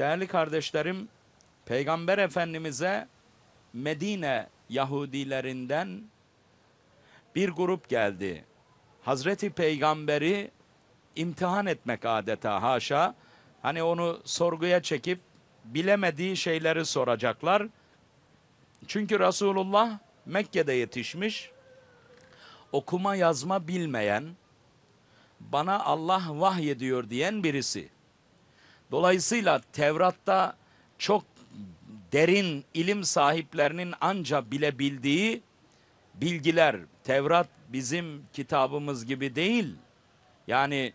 Değerli kardeşlerim, Peygamber Efendimiz'e Medine Yahudilerinden bir grup geldi. Hazreti Peygamber'i imtihan etmek adeta haşa. Hani onu sorguya çekip bilemediği şeyleri soracaklar. Çünkü Resulullah Mekke'de yetişmiş, okuma yazma bilmeyen, bana Allah vahyediyor diyen birisi. Dolayısıyla Tevrat'ta çok derin ilim sahiplerinin anca bilebildiği bilgiler. Tevrat bizim kitabımız gibi değil. Yani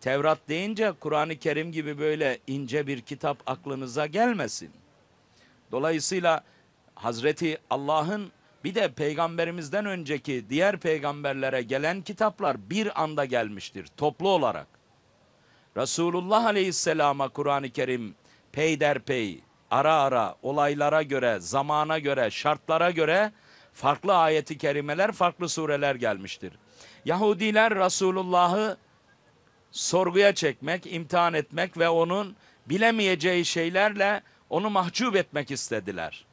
Tevrat deyince Kur'an-ı Kerim gibi böyle ince bir kitap aklınıza gelmesin. Dolayısıyla Hazreti Allah'ın bir de peygamberimizden önceki diğer peygamberlere gelen kitaplar bir anda gelmiştir toplu olarak. Resulullah Aleyhisselam'a Kur'an-ı Kerim peyderpey, ara ara, olaylara göre, zamana göre, şartlara göre farklı ayeti kerimeler, farklı sureler gelmiştir. Yahudiler Resulullah'ı sorguya çekmek, imtihan etmek ve onun bilemeyeceği şeylerle onu mahcup etmek istediler.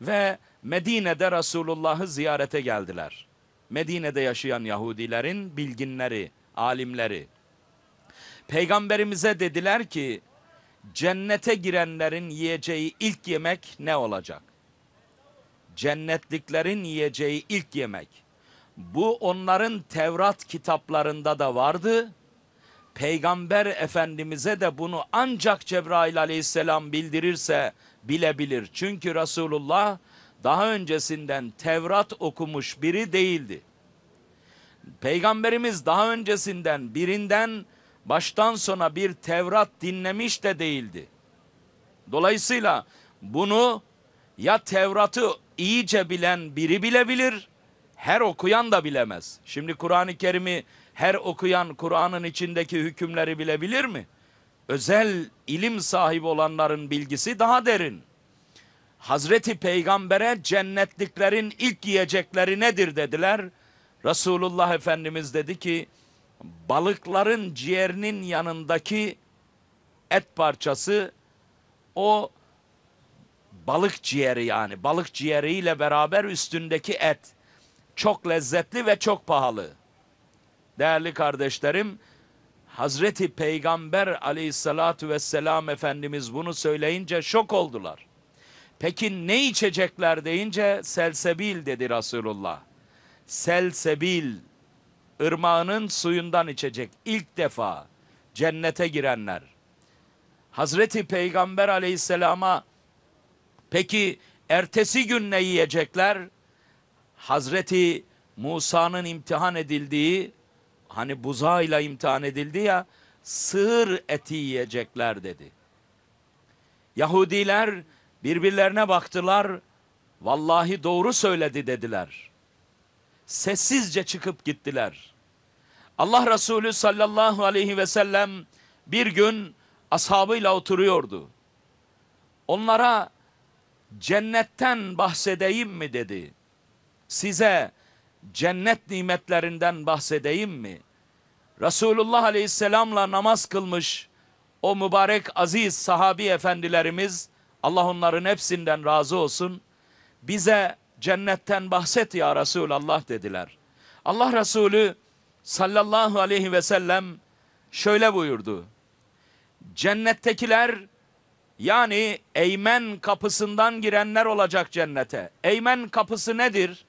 Ve Medine'de Resulullah'ı ziyarete geldiler. Medine'de yaşayan Yahudilerin bilginleri, alimleri, Peygamberimize dediler ki cennete girenlerin yiyeceği ilk yemek ne olacak? Cennetliklerin yiyeceği ilk yemek. Bu onların Tevrat kitaplarında da vardı. Peygamber Efendimiz'e de bunu ancak Cebrail aleyhisselam bildirirse bilebilir. Çünkü Resulullah daha öncesinden Tevrat okumuş biri değildi. Peygamberimiz daha öncesinden birinden baştan sona bir Tevrat dinlemiş de değildi. Dolayısıyla bunu ya Tevrat'ı iyice bilen biri bilebilir, her okuyan da bilemez. Şimdi Kur'an-ı Kerim'i her okuyan Kur'an'ın içindeki hükümleri bilebilir mi? Özel ilim sahibi olanların bilgisi daha derin. Hazreti Peygamber'e cennetliklerin ilk yiyecekleri nedir dediler. Resulullah Efendimiz dedi ki balıkların ciğerinin yanındaki et parçası o balık ciğeri yani balık ciğeriyle beraber üstündeki et çok lezzetli ve çok pahalı. Değerli kardeşlerim, Hazreti Peygamber aleyhissalatu vesselam Efendimiz bunu söyleyince şok oldular. Peki ne içecekler deyince selsebil dedi Resulullah. Selsebil ırmağının suyundan içecek ilk defa cennete girenler. Hazreti Peygamber aleyhisselama peki ertesi gün ne yiyecekler? Hazreti Musa'nın imtihan edildiği hani buzağıyla imtihan edildi ya sığır eti yiyecekler dedi. Yahudiler birbirlerine baktılar. Vallahi doğru söyledi dediler sessizce çıkıp gittiler. Allah Resulü sallallahu aleyhi ve sellem bir gün ashabıyla oturuyordu. Onlara cennetten bahsedeyim mi dedi. Size cennet nimetlerinden bahsedeyim mi? Resulullah aleyhisselamla namaz kılmış o mübarek aziz sahabi efendilerimiz Allah onların hepsinden razı olsun. Bize Cennetten bahset ya Resulallah dediler. Allah Resulü sallallahu aleyhi ve sellem şöyle buyurdu. Cennettekiler yani Eymen kapısından girenler olacak cennete. Eymen kapısı nedir?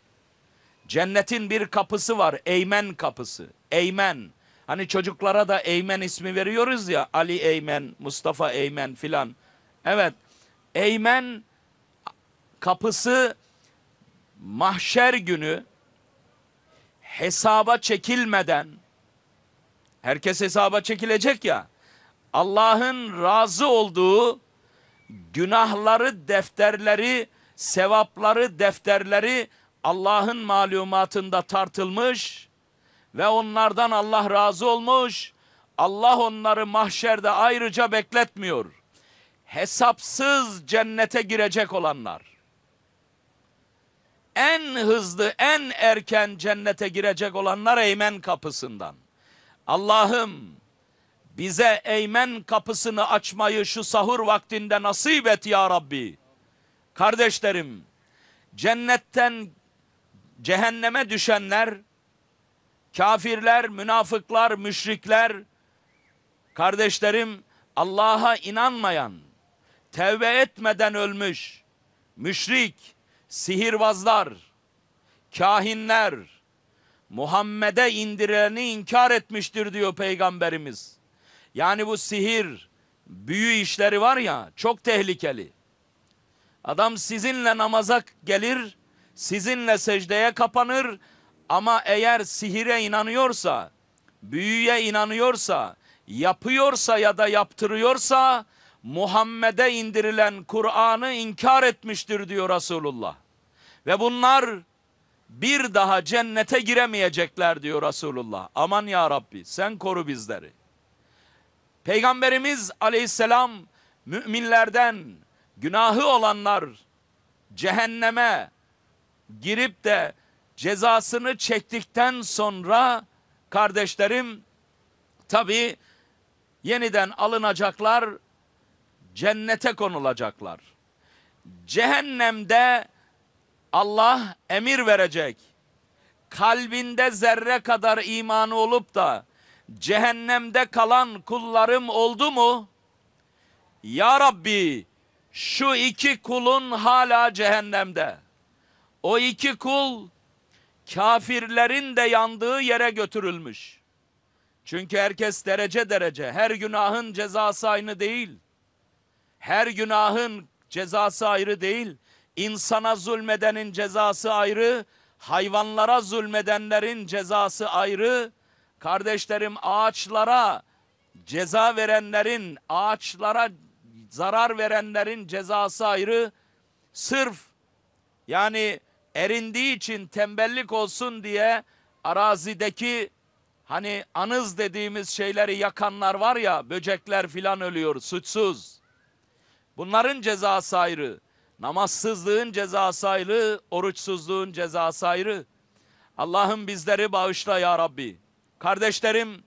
Cennetin bir kapısı var. Eymen kapısı. Eymen. Hani çocuklara da Eymen ismi veriyoruz ya. Ali Eymen, Mustafa Eymen filan. Evet. Eymen kapısı mahşer günü hesaba çekilmeden herkes hesaba çekilecek ya Allah'ın razı olduğu günahları defterleri sevapları defterleri Allah'ın malumatında tartılmış ve onlardan Allah razı olmuş. Allah onları mahşerde ayrıca bekletmiyor. Hesapsız cennete girecek olanlar en hızlı, en erken cennete girecek olanlar Eymen kapısından. Allah'ım bize Eymen kapısını açmayı şu sahur vaktinde nasip et ya Rabbi. Kardeşlerim, cennetten cehenneme düşenler, kafirler, münafıklar, müşrikler, kardeşlerim Allah'a inanmayan, tevbe etmeden ölmüş, müşrik, sihirbazlar, kahinler Muhammed'e indirileni inkar etmiştir diyor peygamberimiz. Yani bu sihir, büyü işleri var ya çok tehlikeli. Adam sizinle namaza gelir, sizinle secdeye kapanır ama eğer sihire inanıyorsa, büyüye inanıyorsa, yapıyorsa ya da yaptırıyorsa Muhammed'e indirilen Kur'an'ı inkar etmiştir diyor Resulullah. Ve bunlar bir daha cennete giremeyecekler diyor Resulullah. Aman ya Rabbi sen koru bizleri. Peygamberimiz aleyhisselam müminlerden günahı olanlar cehenneme girip de cezasını çektikten sonra kardeşlerim tabi yeniden alınacaklar cennete konulacaklar. Cehennemde Allah emir verecek. Kalbinde zerre kadar imanı olup da cehennemde kalan kullarım oldu mu? Ya Rabbi şu iki kulun hala cehennemde. O iki kul kafirlerin de yandığı yere götürülmüş. Çünkü herkes derece derece her günahın cezası aynı değil. Her günahın cezası ayrı değil. İnsana zulmedenin cezası ayrı. Hayvanlara zulmedenlerin cezası ayrı. Kardeşlerim ağaçlara ceza verenlerin, ağaçlara zarar verenlerin cezası ayrı. Sırf yani erindiği için tembellik olsun diye arazideki hani anız dediğimiz şeyleri yakanlar var ya böcekler filan ölüyor suçsuz. Bunların cezası ayrı. Namazsızlığın cezası ayrı, oruçsuzluğun cezası ayrı. Allah'ım bizleri bağışla ya Rabbi. Kardeşlerim,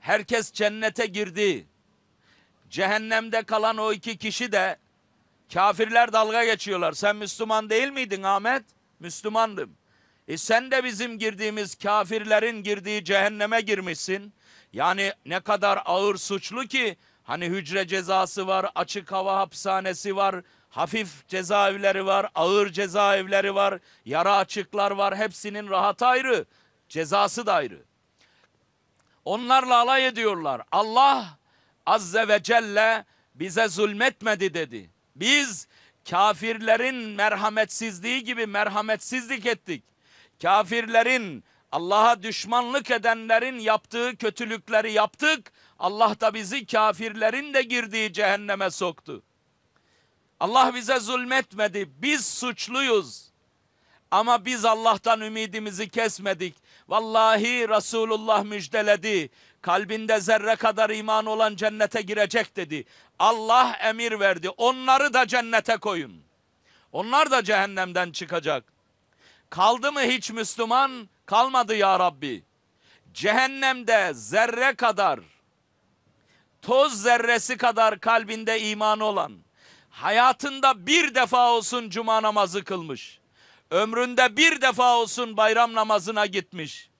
herkes cennete girdi. Cehennemde kalan o iki kişi de kafirler dalga geçiyorlar. Sen Müslüman değil miydin Ahmet? Müslümandım. E sen de bizim girdiğimiz kafirlerin girdiği cehenneme girmişsin. Yani ne kadar ağır suçlu ki Hani hücre cezası var, açık hava hapishanesi var, hafif cezaevleri var, ağır cezaevleri var, yara açıklar var. Hepsinin rahatı ayrı, cezası da ayrı. Onlarla alay ediyorlar. Allah azze ve celle bize zulmetmedi dedi. Biz kafirlerin merhametsizliği gibi merhametsizlik ettik. Kafirlerin Allah'a düşmanlık edenlerin yaptığı kötülükleri yaptık. Allah da bizi kafirlerin de girdiği cehenneme soktu. Allah bize zulmetmedi. Biz suçluyuz. Ama biz Allah'tan ümidimizi kesmedik. Vallahi Resulullah müjdeledi. Kalbinde zerre kadar iman olan cennete girecek dedi. Allah emir verdi. Onları da cennete koyun. Onlar da cehennemden çıkacak. Kaldı mı hiç Müslüman kalmadı ya Rabbi. Cehennemde zerre kadar, toz zerresi kadar kalbinde iman olan, hayatında bir defa olsun cuma namazı kılmış, ömründe bir defa olsun bayram namazına gitmiş,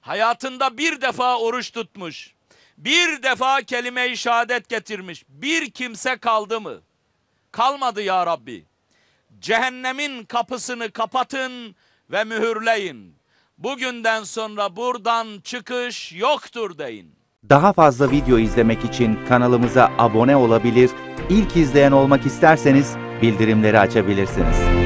hayatında bir defa oruç tutmuş, bir defa kelime-i şehadet getirmiş. Bir kimse kaldı mı? Kalmadı ya Rabbi. Cehennemin kapısını kapatın ve mühürleyin. Bugünden sonra buradan çıkış yoktur deyin. Daha fazla video izlemek için kanalımıza abone olabilir, ilk izleyen olmak isterseniz bildirimleri açabilirsiniz.